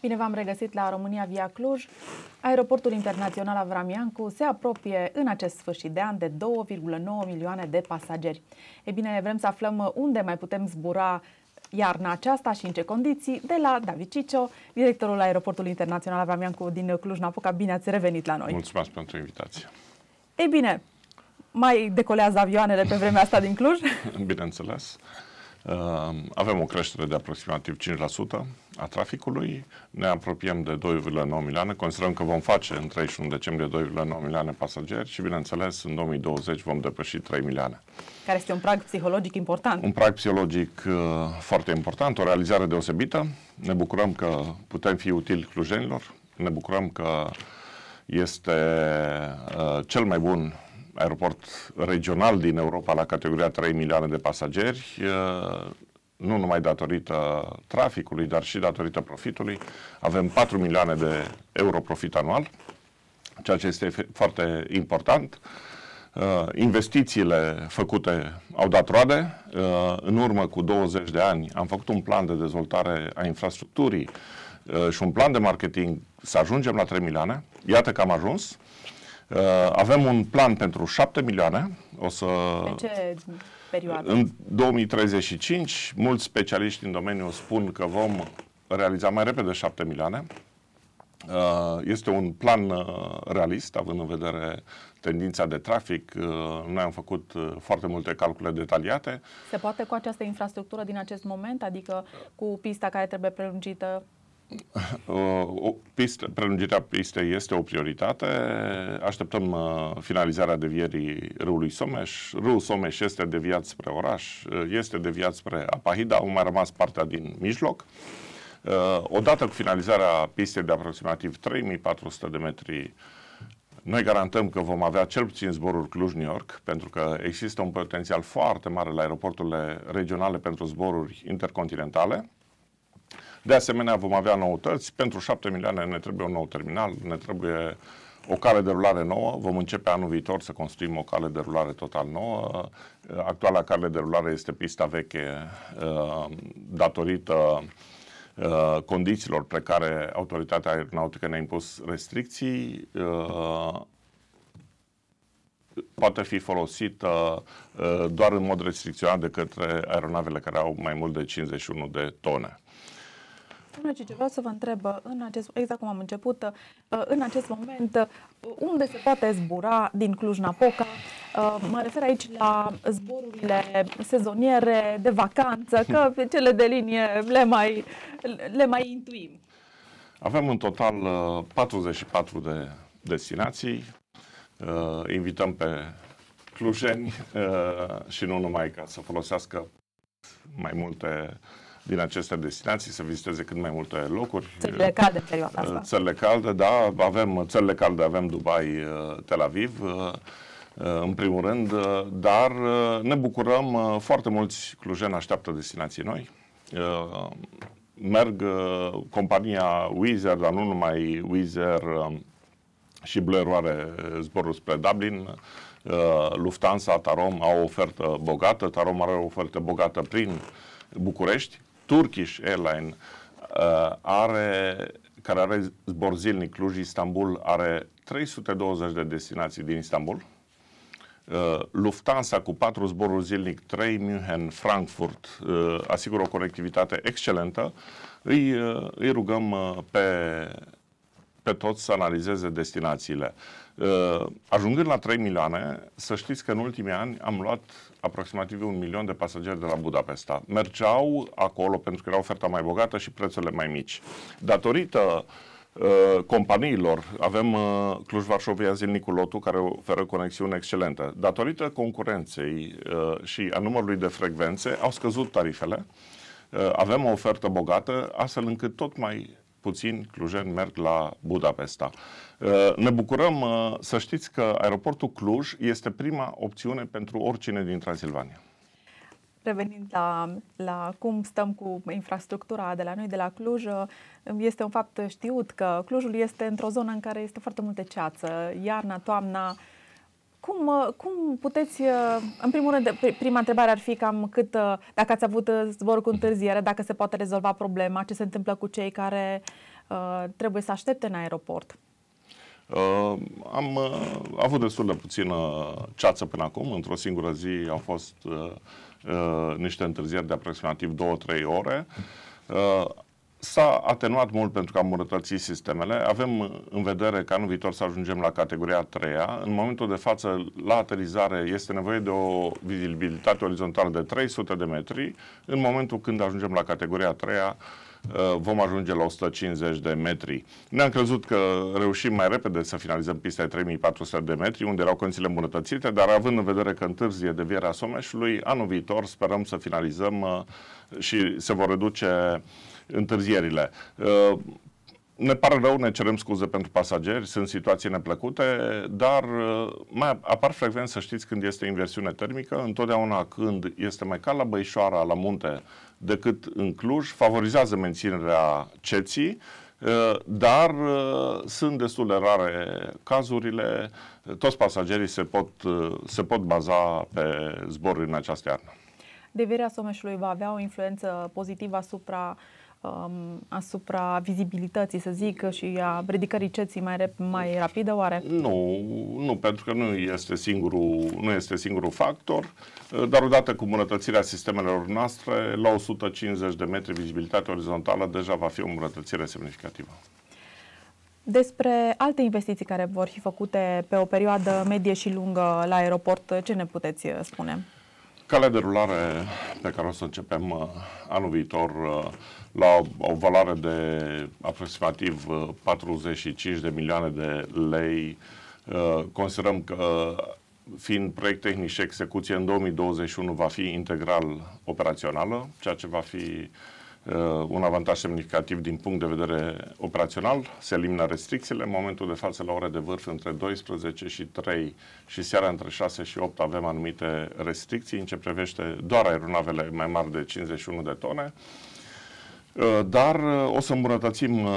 Bine v-am regăsit la România via Cluj. Aeroportul internațional Avramiancu se apropie în acest sfârșit de an de 2,9 milioane de pasageri. E bine, vrem să aflăm unde mai putem zbura iarna aceasta și în ce condiții de la David Cicio, directorul aeroportului internațional Avramiancu din Cluj-Napoca. Bine ați revenit la noi! Mulțumesc pentru invitație! E bine, mai decolează avioanele pe vremea asta din Cluj? Bineînțeles. Avem o creștere de aproximativ 5% a traficului, ne apropiem de 2,9 milioane, considerăm că vom face în 31 decembrie 2,9 milioane pasageri și, bineînțeles, în 2020 vom depăși 3 milioane. Care este un prag psihologic important. Un prag psihologic uh, foarte important, o realizare deosebită. Ne bucurăm că putem fi utili clujenilor, ne bucurăm că este uh, cel mai bun aeroport regional din Europa la categoria 3 milioane de pasageri, uh, nu numai datorită traficului, dar și datorită profitului. Avem 4 milioane de euro profit anual, ceea ce este foarte important. Uh, investițiile făcute au dat roade. Uh, în urmă cu 20 de ani am făcut un plan de dezvoltare a infrastructurii și un plan de marketing să ajungem la 3 milioane. Iată că am ajuns. Uh, avem un plan pentru 7 milioane. O să... În ce perioadă? În 2035, mulți specialiști în domeniu spun că vom realiza mai repede 7 milioane. Uh, este un plan uh, realist, având în vedere tendința de trafic. Noi am făcut foarte multe calcule detaliate. Se poate cu această infrastructură din acest moment, adică cu pista care trebuie prelungită? Uh, o pistă, prelungirea pistei este o prioritate. Așteptăm uh, finalizarea devierii râului Someș. Râul Someș este deviat spre oraș, uh, este deviat spre Apahida, au mai rămas partea din mijloc. Odată cu finalizarea pistei de aproximativ 3400 de metri noi garantăm că vom avea cel puțin zboruri Cluj-New York, pentru că există un potențial foarte mare la aeroporturile regionale pentru zboruri intercontinentale. De asemenea, vom avea noutăți. Pentru 7 milioane ne trebuie un nou terminal, ne trebuie o cale de rulare nouă. Vom începe anul viitor să construim o cale de rulare total nouă. Actuala cale de rulare este pista veche uh, datorită uh, condițiilor pe care autoritatea aeronautică ne-a impus restricții uh, poate fi folosită doar în mod restricționat de către aeronavele care au mai mult de 51 de tone. Bună, Cici, vreau să vă întreb, uh, în acest, exact cum am început, uh, uh, în acest moment, unde se poate zbura din Cluj-Napoca? Mă refer aici la zborurile sezoniere, de vacanță, că pe cele de linie le mai, le mai intuim. Avem în total 44 de destinații. Invităm pe clujeni și nu numai ca să folosească mai multe din aceste destinații, să viziteze cât mai multe locuri. Țările eh, calde perioada asta. Eh, țările calde, da, avem eh, țările calde, avem Dubai, Tel Aviv, în primul rând, dar ne bucurăm, foarte mulți clujeni așteaptă destinații noi. Merg compania Wizz dar nu numai Wizz și Blue Air are zborul spre Dublin, Lufthansa, Tarom au o ofertă bogată, Tarom are o ofertă bogată prin București, Turkish Airline uh, are, care are zbor zilnic Cluj-Istanbul, are 320 de destinații din Istanbul. Uh, Lufthansa cu patru zboruri zilnic, 3 München, Frankfurt, uh, asigură o conectivitate excelentă. Îi, uh, îi rugăm uh, pe, pe toți să analizeze destinațiile. Uh, Uh, ajungând la 3 milioane, să știți că în ultimii ani am luat aproximativ un milion de pasageri de la Budapesta. Mergeau acolo pentru că era oferta mai bogată și prețurile mai mici. Datorită uh, companiilor. Avem uh, Cluj-Varșovia zilnicul lotul care oferă conexiuni excelente. Datorită concurenței și a numărului de frecvențe au scăzut tarifele. Avem o ofertă bogată, astfel încât tot mai puțini clujeni merg la Budapesta. Uh, ne bucurăm uh, să știți că aeroportul Cluj este prima opțiune pentru oricine din Transilvania. Revenind la, la cum stăm cu infrastructura de la noi, de la Cluj, uh, este un fapt știut că Clujul este într-o zonă în care este foarte multă ceață. Iarna, toamna, cum, uh, cum puteți, uh, în primul rând, prima întrebare ar fi cam cât, uh, dacă ați avut zbor cu întârziere, dacă se poate rezolva problema, ce se întâmplă cu cei care uh, trebuie să aștepte în aeroport? Uh, am uh, avut destul de puțină ceață până acum. Într-o singură zi au fost uh, uh, niște întârzieri de aproximativ 2-3 ore. Uh, S-a atenuat mult pentru că am îmbunătățit sistemele. Avem în vedere că anul viitor să ajungem la categoria 3 -a. În momentul de față, la aterizare, este nevoie de o vizibilitate orizontală de 300 de metri. În momentul când ajungem la categoria 3 -a, uh, vom ajunge la 150 de metri. Ne-am crezut că reușim mai repede să finalizăm pista de 3400 de metri, unde erau condițiile îmbunătățite, dar având în vedere că întârzie devierea Someșului, anul viitor sperăm să finalizăm uh, și se vor reduce uh, întârzierile. Uh, ne pare rău, ne cerem scuze pentru pasageri, sunt situații neplăcute, dar uh, mai apar frecvent să știți când este inversiune termică, întotdeauna când este mai cald la Băișoara, la munte, decât în Cluj, favorizează menținerea ceții, uh, dar sunt destul de rare cazurile, toți pasagerii se pot, se pot baza pe zboruri în această iarnă. Deverea Someșului va avea o influență pozitivă asupra uh, Um, asupra vizibilității, să zic, și a ridicării ceții mai, rep- mai rapidă, oare? Nu, nu, pentru că nu este, singurul, nu este singurul factor, dar odată cu îmbunătățirea sistemelor noastre, la 150 de metri vizibilitate orizontală deja va fi o îmbunătățire semnificativă. Despre alte investiții care vor fi făcute pe o perioadă medie și lungă la aeroport, ce ne puteți uh, spune? Calea de rulare pe care o să începem uh, anul viitor uh, la o valoare de aproximativ 45 uh, de milioane de lei, considerăm că fiind proiect tehnic și execuție în 2021 va fi integral operațională, ceea ce va fi Uh, un avantaj semnificativ din punct de vedere operațional, se elimină restricțiile. În momentul de față, la ore de vârf, între 12 și 3 și seara între 6 și 8 avem anumite restricții în ce privește doar aeronavele mai mari de 51 de tone. Uh, Uh, dar uh, o să îmbunătățim uh,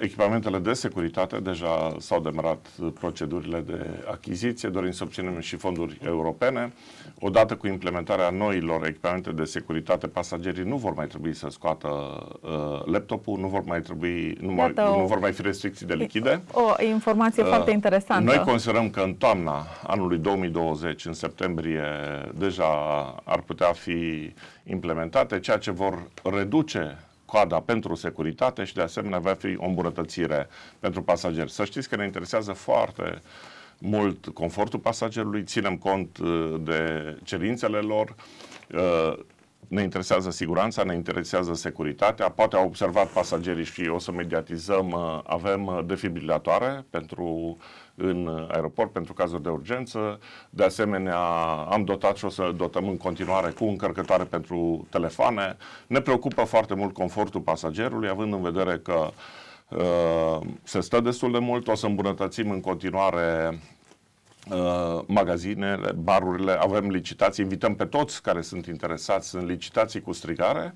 echipamentele de securitate, deja s-au demarat procedurile de achiziție, dorim să obținem și fonduri europene. Odată cu implementarea noilor echipamente de securitate, pasagerii nu vor mai trebui să scoată uh, laptopul, nu vor mai trebui, nu, mai, o, nu vor mai fi restricții de lichide. O informație uh, foarte interesantă. Noi considerăm că în toamna anului 2020, în septembrie, deja ar putea fi implementate, ceea ce vor reduce coada pentru securitate și de asemenea va fi o îmbunătățire pentru pasageri. Să știți că ne interesează foarte mult confortul pasagerului, ținem cont uh, de cerințele lor, uh, ne interesează siguranța, ne interesează securitatea, poate au observat pasagerii și o să mediatizăm, uh, avem uh, defibrilatoare pentru în aeroport pentru cazuri de urgență. De asemenea, am dotat și o să dotăm în continuare cu încărcătoare pentru telefoane. Ne preocupă foarte mult confortul pasagerului, având în vedere că uh, se stă destul de mult, o să îmbunătățim în continuare Uh, magazinele, barurile, avem licitații, invităm pe toți care sunt interesați în licitații cu strigare,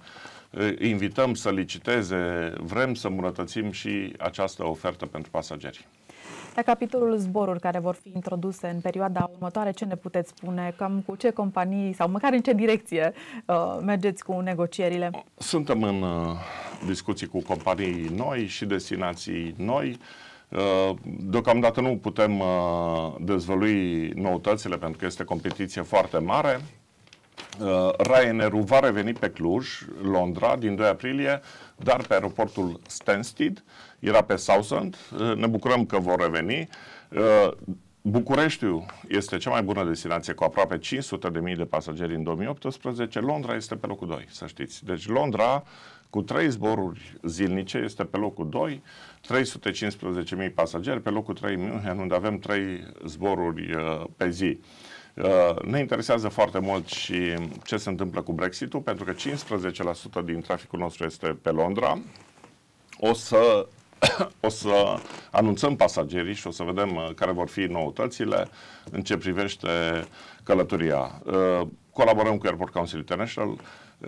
uh, invităm să liciteze, vrem să îmbunătățim și această ofertă pentru pasageri. La capitolul zboruri care vor fi introduse în perioada următoare, ce ne puteți spune? Cam cu ce companii sau măcar în ce direcție uh, mergeți cu negocierile? Suntem în uh, discuții cu companii noi și destinații noi. Uh, Uh, deocamdată nu putem uh, dezvălui noutățile pentru că este competiție foarte mare. Uh, Ryanair va reveni pe Cluj, Londra, din 2 aprilie, dar pe aeroportul Stansted, era pe Southend. Ne bucurăm că vor reveni. Bucureștiul este cea mai bună destinație cu aproape 500.000 de pasageri în 2018. Londra este pe locul 2, să știți. Deci Londra cu 3 zboruri zilnice, este pe locul 2, 315.000 pasageri, pe locul 3 München, unde avem 3 zboruri uh, pe zi. Uh, ne interesează foarte mult și ce se întâmplă cu Brexitul, pentru că 15% din traficul nostru este pe Londra. O să o să anunțăm pasagerii și o să vedem uh, care vor fi noutățile în ce privește călătoria. Uh, colaborăm cu Airport Council International,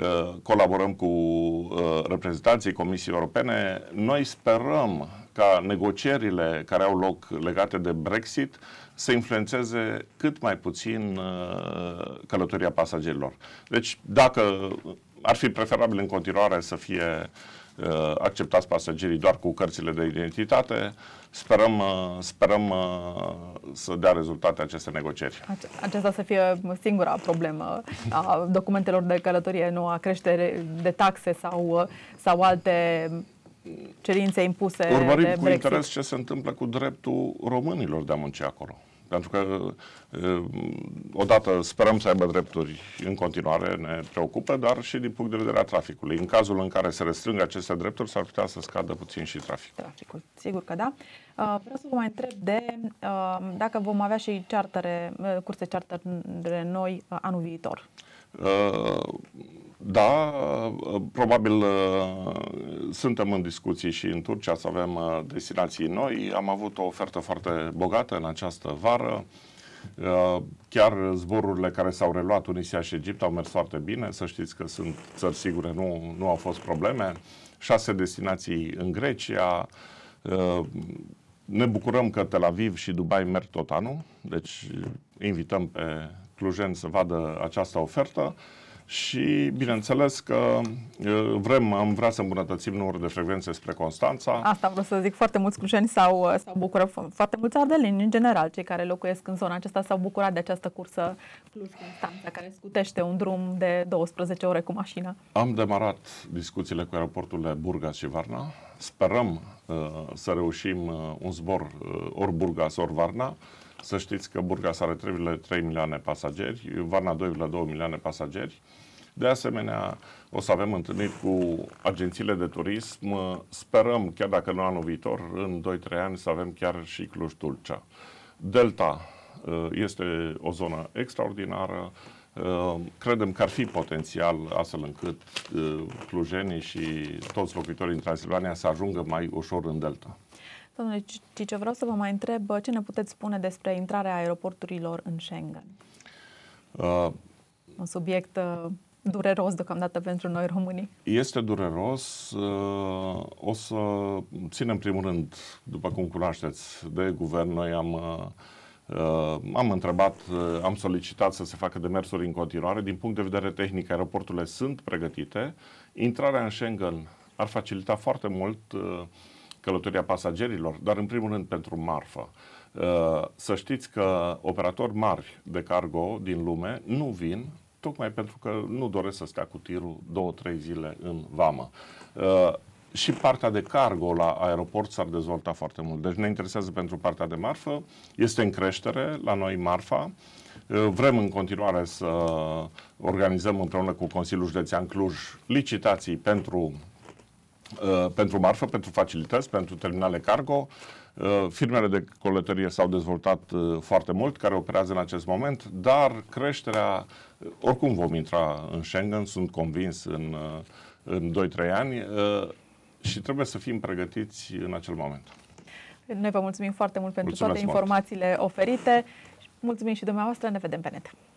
Uh, colaborăm cu uh, reprezentanții Comisiei Europene. Noi sperăm ca negocierile care au loc legate de Brexit să influențeze cât mai puțin uh, călătoria pasagerilor. Deci, dacă ar fi preferabil în continuare să fie uh, Uh, acceptați pasagerii doar cu cărțile de identitate. Sperăm, uh, sperăm uh, să dea rezultate aceste negocieri. Aceasta să fie singura problemă a documentelor de călătorie, nu a creștere de taxe sau, sau alte cerințe impuse Urmărim de cu interes ce se întâmplă cu dreptul românilor de a munci acolo. Pentru că odată sperăm să aibă drepturi în continuare, ne preocupă, dar și din punct de vedere a traficului. În cazul în care se restrâng aceste drepturi, s-ar putea să scadă puțin și traficul. Traficul, sigur că da. Uh, vreau să vă mai întreb de uh, dacă vom avea și chartere, uh, curse chartere noi anul viitor. Uh, da, uh, probabil uh, suntem în discuții și în Turcia să avem uh, destinații noi. Am avut o ofertă foarte bogată în această vară. Chiar zborurile care s-au reluat Tunisia și Egipt au mers foarte bine. Să știți că sunt țări sigure, nu, nu au fost probleme. Șase destinații în Grecia. Ne bucurăm că Tel Aviv și Dubai merg tot anul. Deci invităm pe clujeni să vadă această ofertă și bineînțeles că vrem, am vrea să îmbunătățim numărul de frecvențe spre Constanța. Asta vreau să zic, foarte mulți clujeni s-au, uh, bucurat, foarte mulți ardelini în general, cei care locuiesc în zona aceasta s-au bucurat de această cursă Cluj-Constanța, care scutește un drum de 12 ore cu mașina. Am demarat discuțiile cu aeroporturile Burgas și Varna. Sperăm uh, să reușim uh, un zbor uh, ori Burgas, ori Varna. Să știți că Burgas are 3,3 milioane pasageri, Varna 2,2 milioane pasageri. De asemenea, o să avem întâlniri cu agențiile de turism. Sperăm, chiar dacă nu anul viitor, în 2-3 ani să avem chiar și Cluj-Tulcea. Delta uh, este o zonă extraordinară. Uh, credem că ar fi potențial astfel încât uh, clujenii și toți locuitorii din Transilvania să ajungă mai ușor în Delta. Domnule Cice, vreau să vă mai întreb ce ne puteți spune despre intrarea aeroporturilor în Schengen? Uh, Un subiect uh, dureros deocamdată pentru noi românii. Este dureros. Uh, o să ținem primul rând, după cum cunoașteți, de guvern. Noi am uh, Uh, am întrebat, uh, am solicitat să se facă demersuri în continuare. Din punct de vedere tehnic, aeroporturile sunt pregătite. Intrarea în Schengen ar facilita foarte mult uh, călătoria pasagerilor, dar în primul rând pentru marfă. Uh, să știți că operatori mari de cargo din lume nu vin tocmai pentru că nu doresc să stea cu tirul două, trei zile în vamă. Uh, și partea de cargo la aeroport s-ar dezvolta foarte mult. Deci ne interesează pentru partea de marfă. Este în creștere la noi marfa. Uh, vrem în continuare să organizăm împreună cu Consiliul Județean Cluj licitații pentru Uh, pentru marfă, pentru facilități, pentru terminale cargo. Uh, firmele de colătărie s-au dezvoltat uh, foarte mult, care operează în acest moment, dar creșterea, oricum vom intra în Schengen, sunt convins, în, în 2-3 ani și trebuie să fim pregătiți în acel moment. Noi vă mulțumim foarte mult pentru Mulțumesc toate informațiile mult. oferite. Mulțumim și dumneavoastră, ne vedem pe net.